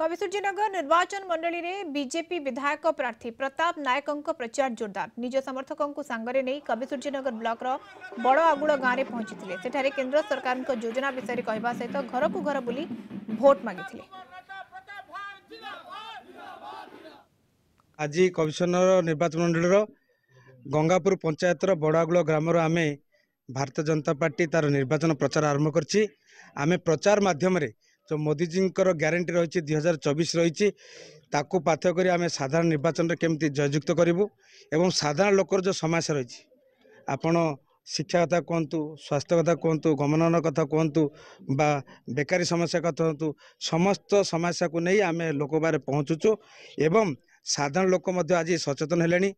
कविसूर्यनगर निर्वाचन मंडल में बीजेपी विधायक प्रार्थी प्रताप नायक प्रचार जोरदार निज समर्थक सांगे नहीं कविसूर्यनगर ब्लक बड़ आगु गांव में पहुंची सेठे केन्द्र सरकार योजना विषय कहवा सहित घर को घर बुली भोट मांगी आज कमिशनर निर्वाचन मंडल गंगापुर पंचायत बड़ागुड़ ग्रामर आम भारतीय जनता पार्टी तार निर्वाचन प्रचार आरंभ करें प्रचार मध्यम ତ ମୋଦିଜୀଙ୍କର ଗ୍ୟାରେଣ୍ଟି ରହିଛି ଦୁଇ ହଜାର ଚବିଶ ରହିଛି ତାକୁ ପାଥ କରି ଆମେ ସାଧାରଣ ନିର୍ବାଚନରେ କେମିତି ଜୟଯୁକ୍ତ କରିବୁ ଏବଂ ସାଧାରଣ ଲୋକର ଯେଉଁ ସମସ୍ୟା ରହିଛି ଆପଣ ଶିକ୍ଷା କଥା କୁହନ୍ତୁ ସ୍ୱାସ୍ଥ୍ୟ କଥା କୁହନ୍ତୁ ଗମନାଗମନ କଥା କୁହନ୍ତୁ ବା ବେକାରୀ ସମସ୍ୟା କଥା ହୁଅନ୍ତୁ ସମସ୍ତ ସମସ୍ୟାକୁ ନେଇ ଆମେ ଲୋକବାରେ ପହଞ୍ଚୁଛୁ ଏବଂ ସାଧାରଣ ଲୋକ ମଧ୍ୟ ଆଜି ସଚେତନ ହେଲେଣି